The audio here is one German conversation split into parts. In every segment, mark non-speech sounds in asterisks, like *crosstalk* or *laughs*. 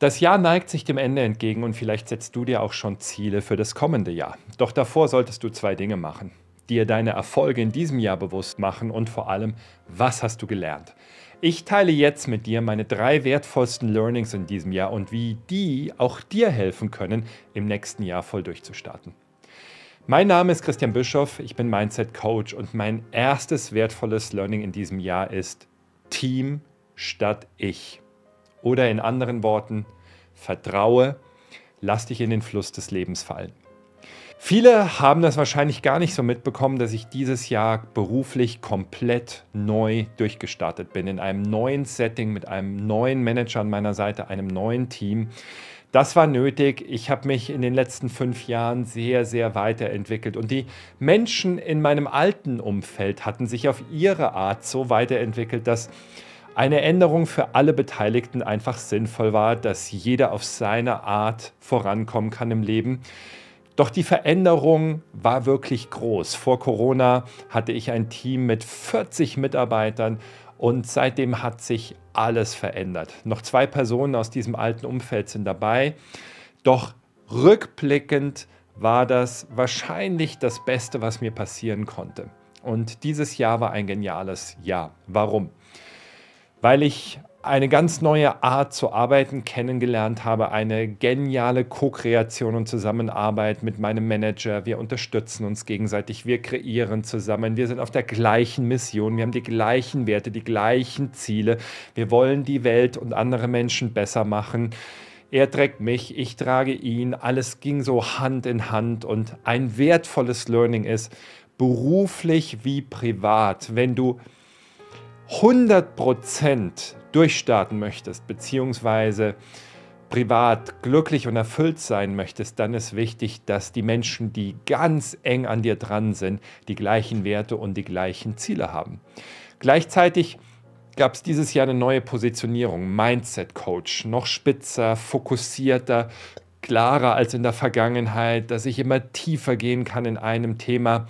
Das Jahr neigt sich dem Ende entgegen und vielleicht setzt du dir auch schon Ziele für das kommende Jahr. Doch davor solltest du zwei Dinge machen. Dir deine Erfolge in diesem Jahr bewusst machen und vor allem, was hast du gelernt? Ich teile jetzt mit dir meine drei wertvollsten Learnings in diesem Jahr und wie die auch dir helfen können, im nächsten Jahr voll durchzustarten. Mein Name ist Christian Bischoff, ich bin Mindset Coach und mein erstes wertvolles Learning in diesem Jahr ist Team statt Ich. Oder in anderen Worten, vertraue, lass dich in den Fluss des Lebens fallen. Viele haben das wahrscheinlich gar nicht so mitbekommen, dass ich dieses Jahr beruflich komplett neu durchgestartet bin, in einem neuen Setting, mit einem neuen Manager an meiner Seite, einem neuen Team. Das war nötig. Ich habe mich in den letzten fünf Jahren sehr, sehr weiterentwickelt und die Menschen in meinem alten Umfeld hatten sich auf ihre Art so weiterentwickelt, dass eine Änderung für alle Beteiligten einfach sinnvoll war, dass jeder auf seine Art vorankommen kann im Leben. Doch die Veränderung war wirklich groß. Vor Corona hatte ich ein Team mit 40 Mitarbeitern und seitdem hat sich alles verändert. Noch zwei Personen aus diesem alten Umfeld sind dabei. Doch rückblickend war das wahrscheinlich das Beste, was mir passieren konnte. Und dieses Jahr war ein geniales Jahr. Warum? weil ich eine ganz neue Art zu arbeiten kennengelernt habe, eine geniale Co-Kreation und Zusammenarbeit mit meinem Manager. Wir unterstützen uns gegenseitig, wir kreieren zusammen, wir sind auf der gleichen Mission, wir haben die gleichen Werte, die gleichen Ziele, wir wollen die Welt und andere Menschen besser machen. Er trägt mich, ich trage ihn, alles ging so Hand in Hand und ein wertvolles Learning ist, beruflich wie privat, wenn du 100% durchstarten möchtest, beziehungsweise privat glücklich und erfüllt sein möchtest, dann ist wichtig, dass die Menschen, die ganz eng an dir dran sind, die gleichen Werte und die gleichen Ziele haben. Gleichzeitig gab es dieses Jahr eine neue Positionierung, Mindset Coach, noch spitzer, fokussierter, klarer als in der Vergangenheit, dass ich immer tiefer gehen kann in einem Thema.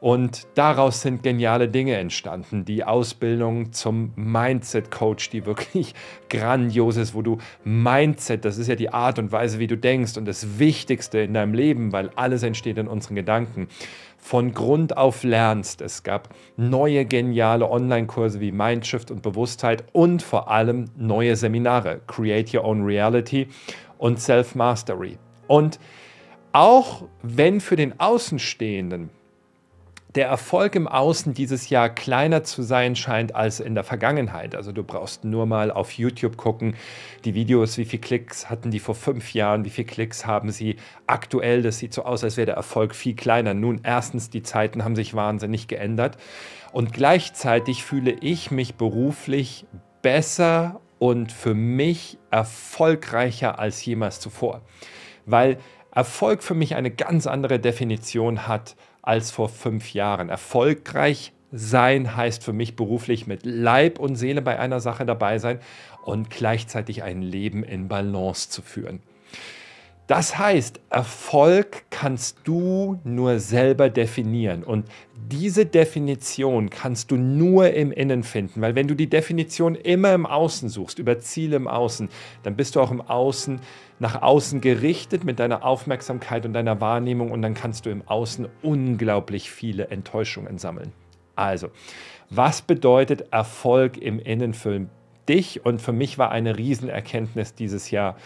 Und daraus sind geniale Dinge entstanden. Die Ausbildung zum Mindset-Coach, die wirklich *laughs* grandios ist, wo du Mindset, das ist ja die Art und Weise, wie du denkst und das Wichtigste in deinem Leben, weil alles entsteht in unseren Gedanken, von Grund auf lernst. Es gab neue geniale Online-Kurse wie Mindshift und Bewusstheit und vor allem neue Seminare, Create Your Own Reality und Self-Mastery. Und auch wenn für den Außenstehenden der Erfolg im Außen dieses Jahr kleiner zu sein scheint als in der Vergangenheit. Also du brauchst nur mal auf YouTube gucken, die Videos, wie viele Klicks hatten die vor fünf Jahren, wie viele Klicks haben sie aktuell. Das sieht so aus, als wäre der Erfolg viel kleiner. Nun, erstens, die Zeiten haben sich wahnsinnig geändert. Und gleichzeitig fühle ich mich beruflich besser und für mich erfolgreicher als jemals zuvor. Weil Erfolg für mich eine ganz andere Definition hat als vor fünf Jahren. Erfolgreich sein heißt für mich beruflich mit Leib und Seele bei einer Sache dabei sein und gleichzeitig ein Leben in Balance zu führen. Das heißt, Erfolg kannst du nur selber definieren und diese Definition kannst du nur im Innen finden, weil wenn du die Definition immer im Außen suchst, über Ziele im Außen, dann bist du auch im Außen nach außen gerichtet mit deiner Aufmerksamkeit und deiner Wahrnehmung und dann kannst du im Außen unglaublich viele Enttäuschungen sammeln. Also, was bedeutet Erfolg im Innen für dich? Und für mich war eine Riesenerkenntnis dieses Jahr,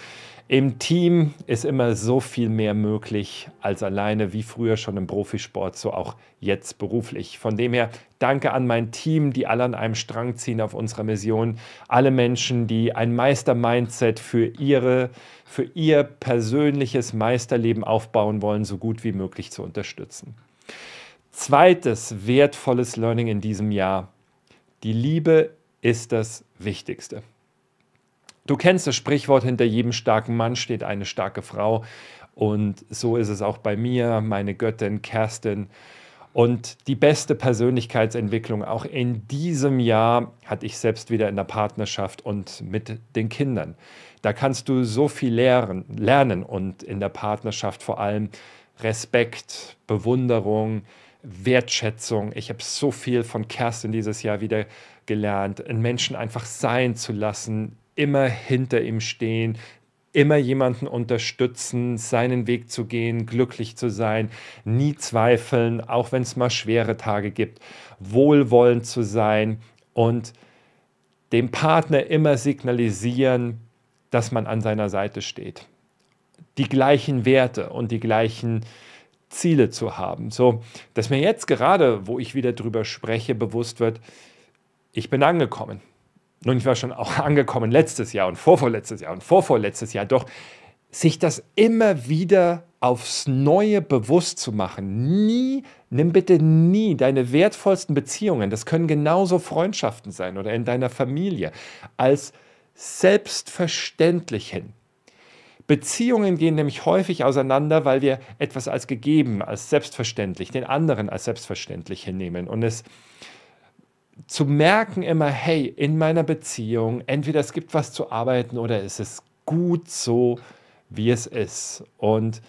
im Team ist immer so viel mehr möglich als alleine, wie früher schon im Profisport, so auch jetzt beruflich. Von dem her danke an mein Team, die alle an einem Strang ziehen auf unserer Mission. Alle Menschen, die ein Meister-Mindset für, für ihr persönliches Meisterleben aufbauen wollen, so gut wie möglich zu unterstützen. Zweites wertvolles Learning in diesem Jahr. Die Liebe ist das Wichtigste. Du kennst das Sprichwort, hinter jedem starken Mann steht eine starke Frau. Und so ist es auch bei mir, meine Göttin Kerstin. Und die beste Persönlichkeitsentwicklung auch in diesem Jahr hatte ich selbst wieder in der Partnerschaft und mit den Kindern. Da kannst du so viel lernen, lernen und in der Partnerschaft vor allem Respekt, Bewunderung, Wertschätzung. Ich habe so viel von Kerstin dieses Jahr wieder gelernt, einen Menschen einfach sein zu lassen, immer hinter ihm stehen, immer jemanden unterstützen, seinen Weg zu gehen, glücklich zu sein, nie zweifeln, auch wenn es mal schwere Tage gibt, wohlwollend zu sein und dem Partner immer signalisieren, dass man an seiner Seite steht. Die gleichen Werte und die gleichen Ziele zu haben. So, dass mir jetzt gerade, wo ich wieder drüber spreche, bewusst wird, ich bin angekommen nun ich war schon auch *laughs* angekommen letztes Jahr und vorvorletztes Jahr und vorvorletztes Jahr, doch sich das immer wieder aufs Neue bewusst zu machen. Nie, nimm bitte nie deine wertvollsten Beziehungen, das können genauso Freundschaften sein oder in deiner Familie, als selbstverständlich hin. Beziehungen gehen nämlich häufig auseinander, weil wir etwas als gegeben, als selbstverständlich, den anderen als selbstverständlich hinnehmen und es zu merken immer, hey, in meiner Beziehung, entweder es gibt was zu arbeiten oder es ist gut so, wie es ist. Und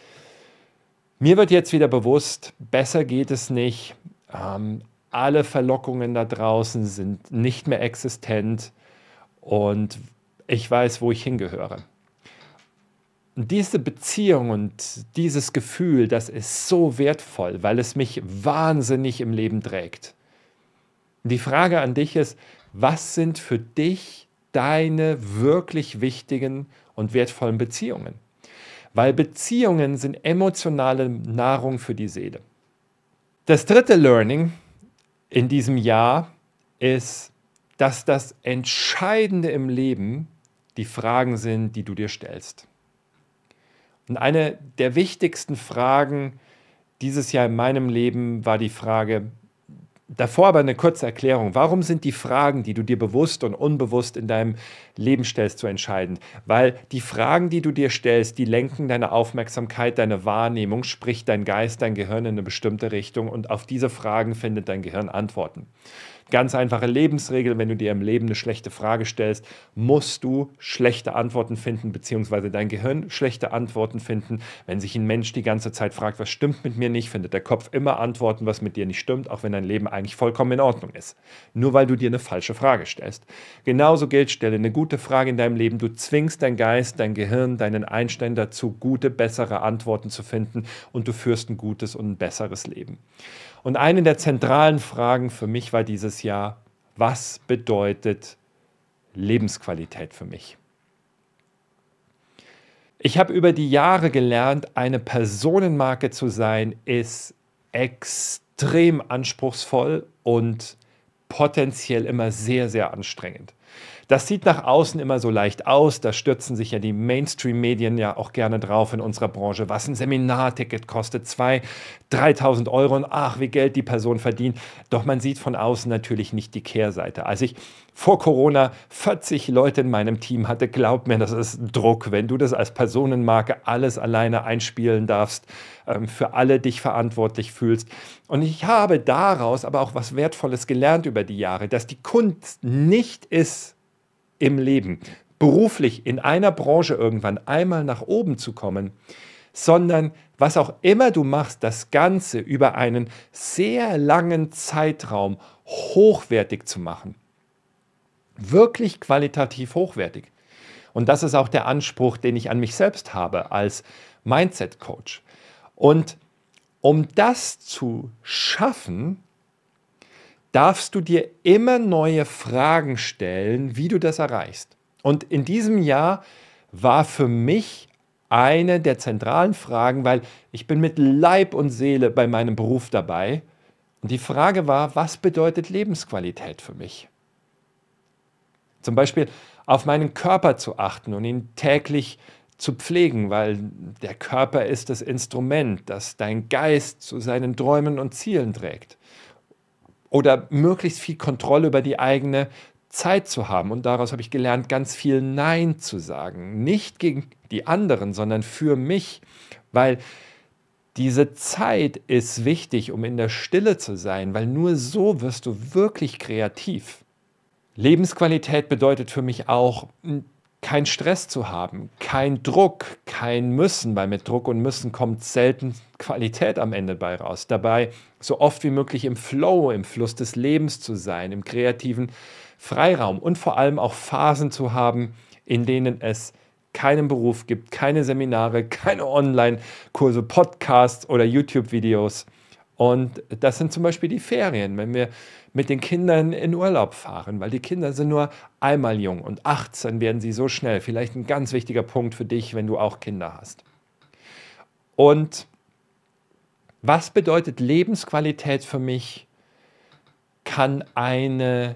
mir wird jetzt wieder bewusst, besser geht es nicht. Ähm, alle Verlockungen da draußen sind nicht mehr existent und ich weiß, wo ich hingehöre. Und diese Beziehung und dieses Gefühl, das ist so wertvoll, weil es mich wahnsinnig im Leben trägt. Und die Frage an dich ist, was sind für dich deine wirklich wichtigen und wertvollen Beziehungen? Weil Beziehungen sind emotionale Nahrung für die Seele. Das dritte Learning in diesem Jahr ist, dass das Entscheidende im Leben die Fragen sind, die du dir stellst. Und eine der wichtigsten Fragen dieses Jahr in meinem Leben war die Frage, Davor aber eine kurze Erklärung. Warum sind die Fragen, die du dir bewusst und unbewusst in deinem Leben stellst, so entscheidend? Weil die Fragen, die du dir stellst, die lenken deine Aufmerksamkeit, deine Wahrnehmung, sprich dein Geist, dein Gehirn in eine bestimmte Richtung und auf diese Fragen findet dein Gehirn Antworten. Ganz einfache Lebensregel, wenn du dir im Leben eine schlechte Frage stellst, musst du schlechte Antworten finden, beziehungsweise dein Gehirn schlechte Antworten finden. Wenn sich ein Mensch die ganze Zeit fragt, was stimmt mit mir nicht, findet der Kopf immer Antworten, was mit dir nicht stimmt, auch wenn dein Leben eigentlich vollkommen in Ordnung ist. Nur weil du dir eine falsche Frage stellst. Genauso gilt, stelle eine gute Frage in deinem Leben. Du zwingst dein Geist, dein Gehirn, deinen Einstein dazu, gute, bessere Antworten zu finden und du führst ein gutes und ein besseres Leben. Und eine der zentralen Fragen für mich war dieses Jahr, was bedeutet Lebensqualität für mich? Ich habe über die Jahre gelernt, eine Personenmarke zu sein, ist extrem anspruchsvoll und potenziell immer sehr, sehr anstrengend. Das sieht nach außen immer so leicht aus, da stürzen sich ja die Mainstream-Medien ja auch gerne drauf in unserer Branche. Was ein Seminarticket kostet, 2.000, 3.000 Euro und ach, wie Geld die Person verdient. Doch man sieht von außen natürlich nicht die Kehrseite. Als ich vor Corona 40 Leute in meinem Team hatte, glaub mir, das ist Druck, wenn du das als Personenmarke alles alleine einspielen darfst, ähm, für alle dich verantwortlich fühlst. Und ich habe daraus aber auch was Wertvolles gelernt über die Jahre, dass die Kunst nicht ist, im Leben, beruflich in einer Branche irgendwann einmal nach oben zu kommen, sondern was auch immer du machst, das Ganze über einen sehr langen Zeitraum hochwertig zu machen. Wirklich qualitativ hochwertig. Und das ist auch der Anspruch, den ich an mich selbst habe als Mindset Coach. Und um das zu schaffen, darfst du dir immer neue Fragen stellen, wie du das erreichst. Und in diesem Jahr war für mich eine der zentralen Fragen, weil ich bin mit Leib und Seele bei meinem Beruf dabei. Und die Frage war, was bedeutet Lebensqualität für mich? Zum Beispiel auf meinen Körper zu achten und ihn täglich zu pflegen, weil der Körper ist das Instrument, das dein Geist zu seinen Träumen und Zielen trägt oder möglichst viel Kontrolle über die eigene Zeit zu haben. Und daraus habe ich gelernt, ganz viel Nein zu sagen. Nicht gegen die anderen, sondern für mich, weil diese Zeit ist wichtig, um in der Stille zu sein, weil nur so wirst du wirklich kreativ. Lebensqualität bedeutet für mich auch, kein Stress zu haben, kein Druck, kein Müssen, weil mit Druck und Müssen kommt selten Qualität am Ende bei raus. Dabei so oft wie möglich im Flow, im Fluss des Lebens zu sein, im kreativen Freiraum und vor allem auch Phasen zu haben, in denen es keinen Beruf gibt, keine Seminare, keine Online-Kurse, Podcasts oder YouTube-Videos. Und das sind zum Beispiel die Ferien, wenn wir mit den Kindern in Urlaub fahren, weil die Kinder sind nur einmal jung und 18 werden sie so schnell. Vielleicht ein ganz wichtiger Punkt für dich, wenn du auch Kinder hast. Und was bedeutet Lebensqualität für mich? Kann eine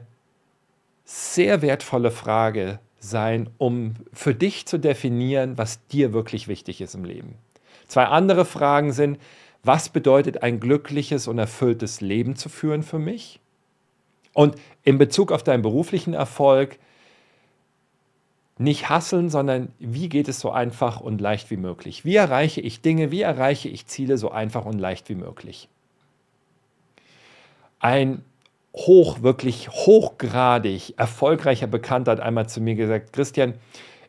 sehr wertvolle Frage sein, um für dich zu definieren, was dir wirklich wichtig ist im Leben. Zwei andere Fragen sind, was bedeutet ein glückliches und erfülltes Leben zu führen für mich? Und in Bezug auf deinen beruflichen Erfolg, nicht hasseln, sondern wie geht es so einfach und leicht wie möglich? Wie erreiche ich Dinge, wie erreiche ich Ziele so einfach und leicht wie möglich? Ein hoch, wirklich hochgradig erfolgreicher Bekannter hat einmal zu mir gesagt, Christian,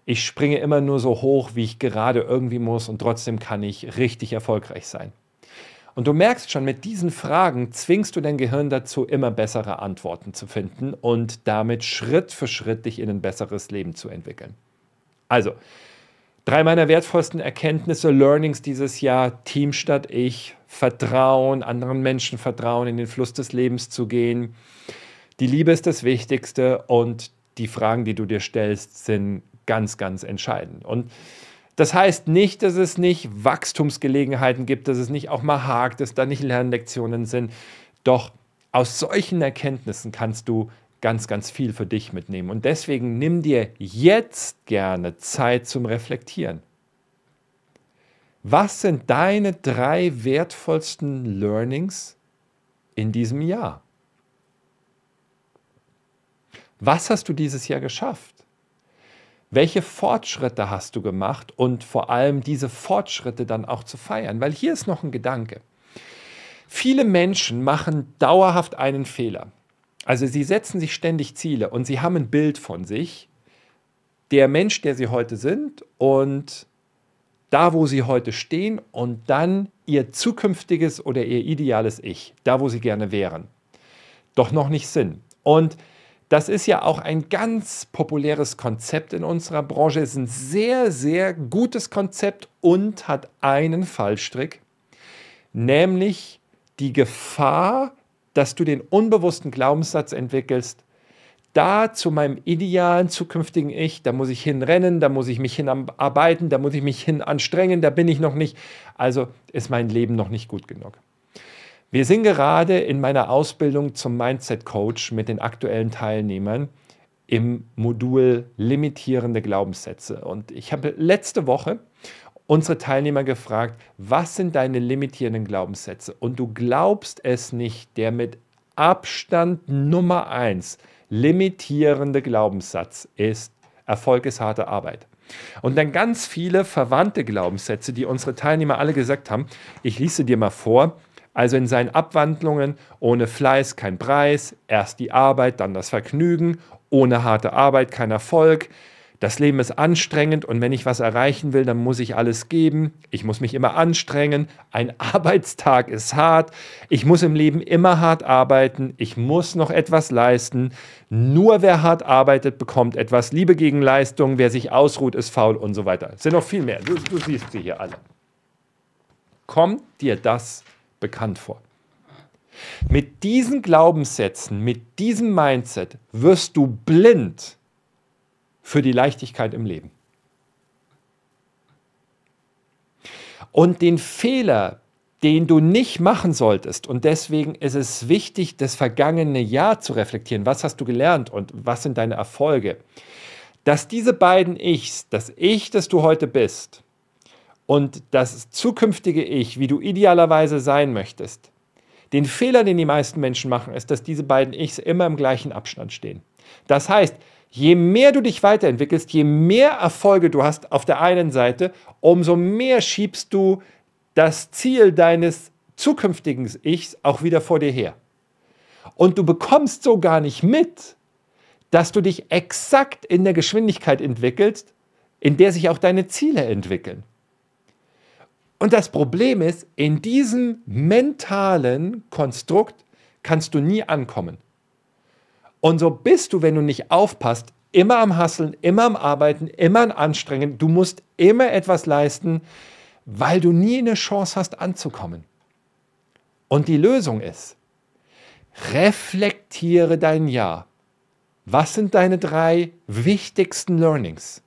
ich springe immer nur so hoch, wie ich gerade irgendwie muss und trotzdem kann ich richtig erfolgreich sein. Und du merkst schon, mit diesen Fragen zwingst du dein Gehirn dazu, immer bessere Antworten zu finden und damit Schritt für Schritt dich in ein besseres Leben zu entwickeln. Also, drei meiner wertvollsten Erkenntnisse, Learnings dieses Jahr, Team statt ich, Vertrauen, anderen Menschen vertrauen, in den Fluss des Lebens zu gehen. Die Liebe ist das Wichtigste und die Fragen, die du dir stellst, sind ganz, ganz entscheidend. Und das heißt nicht, dass es nicht Wachstumsgelegenheiten gibt, dass es nicht auch mal hakt, dass da nicht Lernlektionen sind. Doch aus solchen Erkenntnissen kannst du ganz, ganz viel für dich mitnehmen. Und deswegen nimm dir jetzt gerne Zeit zum Reflektieren. Was sind deine drei wertvollsten Learnings in diesem Jahr? Was hast du dieses Jahr geschafft? welche Fortschritte hast du gemacht und vor allem diese Fortschritte dann auch zu feiern. Weil hier ist noch ein Gedanke. Viele Menschen machen dauerhaft einen Fehler. Also sie setzen sich ständig Ziele und sie haben ein Bild von sich, der Mensch, der sie heute sind und da, wo sie heute stehen und dann ihr zukünftiges oder ihr ideales Ich, da, wo sie gerne wären. Doch noch nicht Sinn. Und das ist ja auch ein ganz populäres Konzept in unserer Branche, Es ist ein sehr, sehr gutes Konzept und hat einen Fallstrick, nämlich die Gefahr, dass du den unbewussten Glaubenssatz entwickelst, da zu meinem idealen zukünftigen Ich, da muss ich hinrennen, da muss ich mich hinarbeiten, da muss ich mich hin anstrengen, da bin ich noch nicht, also ist mein Leben noch nicht gut genug. Wir sind gerade in meiner Ausbildung zum Mindset Coach mit den aktuellen Teilnehmern im Modul limitierende Glaubenssätze. Und ich habe letzte Woche unsere Teilnehmer gefragt, was sind deine limitierenden Glaubenssätze? Und du glaubst es nicht, der mit Abstand Nummer eins limitierende Glaubenssatz ist, Erfolg ist harte Arbeit. Und dann ganz viele verwandte Glaubenssätze, die unsere Teilnehmer alle gesagt haben. Ich lese dir mal vor. Also in seinen Abwandlungen ohne Fleiß kein Preis, erst die Arbeit, dann das Vergnügen, ohne harte Arbeit kein Erfolg. Das Leben ist anstrengend und wenn ich was erreichen will, dann muss ich alles geben. Ich muss mich immer anstrengen. Ein *laughs* Arbeitstag ist hart. Ich muss im Leben immer hart arbeiten. Ich muss noch etwas leisten. Nur wer hart arbeitet, bekommt etwas. Liebe gegen Leistung. Wer sich ausruht, ist faul und so weiter. Es sind noch viel mehr. Du, du siehst sie hier alle. Kommt dir das bekannt vor. Mit diesen Glaubenssätzen, mit diesem Mindset wirst du blind für die Leichtigkeit im Leben. Und den Fehler, den du nicht machen solltest, und deswegen ist es wichtig, das vergangene Jahr zu reflektieren. Was hast du gelernt und was sind deine Erfolge? Dass diese beiden Ichs, das Ich, das du heute bist, und das zukünftige Ich, wie du idealerweise sein möchtest, den Fehler, den die meisten Menschen machen, ist, dass diese beiden Ichs immer im gleichen Abstand stehen. Das heißt, je mehr du dich weiterentwickelst, je mehr Erfolge du hast auf der einen Seite, umso mehr schiebst du das Ziel deines zukünftigen Ichs auch wieder vor dir her. Und du bekommst so gar nicht mit, dass du dich exakt in der Geschwindigkeit entwickelst, in der sich auch deine Ziele entwickeln. Und das Problem ist, in diesem mentalen Konstrukt kannst du nie ankommen. Und so bist du, wenn du nicht aufpasst, immer am Hasseln, immer am Arbeiten, immer am Anstrengen. Du musst immer etwas leisten, weil du nie eine Chance hast anzukommen. Und die Lösung ist, reflektiere dein Jahr. Was sind deine drei wichtigsten Learnings?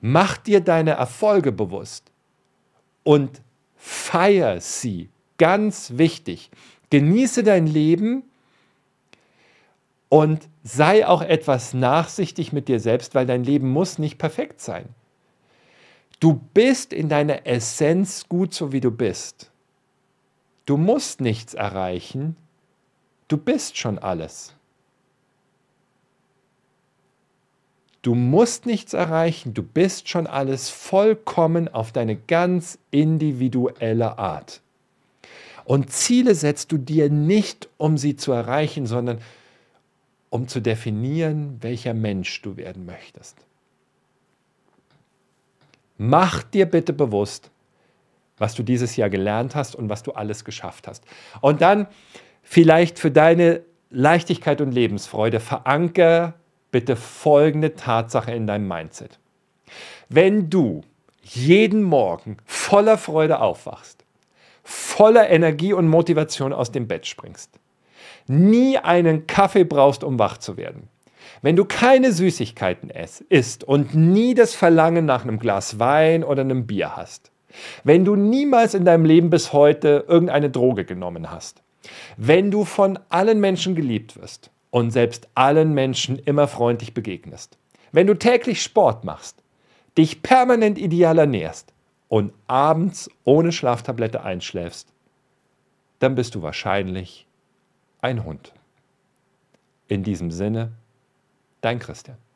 Mach dir deine Erfolge bewusst und feier sie. Ganz wichtig. Genieße dein Leben und sei auch etwas nachsichtig mit dir selbst, weil dein Leben muss nicht perfekt sein. Du bist in deiner Essenz gut, so wie du bist. Du musst nichts erreichen. Du bist schon alles. Du musst nichts erreichen, du bist schon alles vollkommen auf deine ganz individuelle Art. Und Ziele setzt du dir nicht, um sie zu erreichen, sondern um zu definieren, welcher Mensch du werden möchtest. Mach dir bitte bewusst, was du dieses Jahr gelernt hast und was du alles geschafft hast. Und dann vielleicht für deine Leichtigkeit und Lebensfreude veranker bitte folgende Tatsache in deinem Mindset. Wenn du jeden Morgen voller Freude aufwachst, voller Energie und Motivation aus dem Bett springst, nie einen Kaffee brauchst, um wach zu werden, wenn du keine Süßigkeiten isst und nie das Verlangen nach einem Glas Wein oder einem Bier hast, wenn du niemals in deinem Leben bis heute irgendeine Droge genommen hast, wenn du von allen Menschen geliebt wirst und selbst allen Menschen immer freundlich begegnest. Wenn du täglich Sport machst, dich permanent ideal ernährst und abends ohne Schlaftablette einschläfst, dann bist du wahrscheinlich ein Hund. In diesem Sinne, dein Christian.